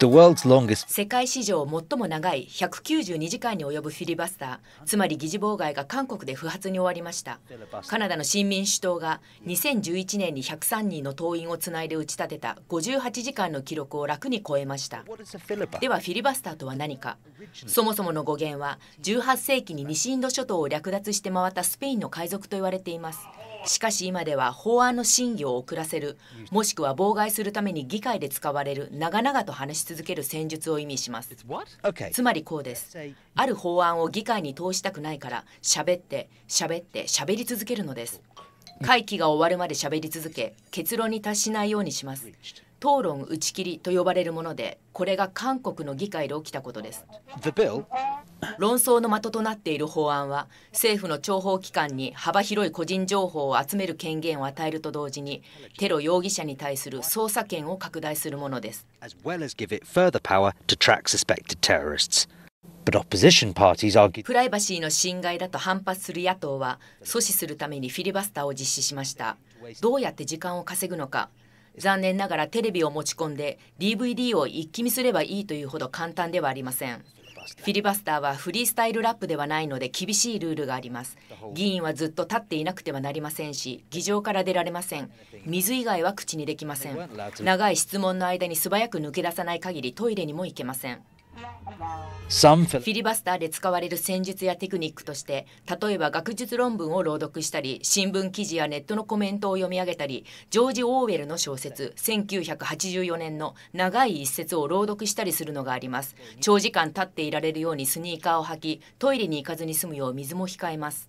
世界史上最も長い192時間に及ぶフィリバスター、つまり議事妨害が韓国で不発に終わりました。カナダの新民主党が2011年に103人の党員をつないで打ち立てた58時間の記録を楽に超えました。ではフィリバスターとは何かそもそもの語源は18世紀に西インド諸島を略奪して回ったスペインの海賊と言われています。しかし今では法案の審議を遅らせるもしくは妨害するために議会で使われる長々と話し続ける戦術を意味しますつまりこうですある法案を議会に通したくないから喋って喋って喋り続けるのです会期が終わるまで喋り続け結論に達しないようにします討論打ち切りと呼ばれるものでこれが韓国の議会で起きたことです論争の的となっている法案は政府の諜報機関に幅広い個人情報を集める権限を与えると同時にテロ容疑者に対する捜査権を拡大するものです。プライバシーの侵害だと反発する野党は阻止するためにフィリバスターを実施しましたどうやって時間を稼ぐのか残念ながらテレビを持ち込んで DVD を一気見すればいいというほど簡単ではありませんフィリバスターはフリースタイルラップではないので厳しいルールがあります議員はずっと立っていなくてはなりませんし議場から出られません水以外は口にできません長い質問の間に素早く抜け出さない限りトイレにも行けませんフィリバスターで使われる戦術やテクニックとして例えば学術論文を朗読したり新聞記事やネットのコメントを読み上げたりジョージ・オーウェルの小説1984年の長い一節を朗読したりするのがあります長時間立っていられるようにスニーカーを履きトイレに行かずに済むよう水も控えます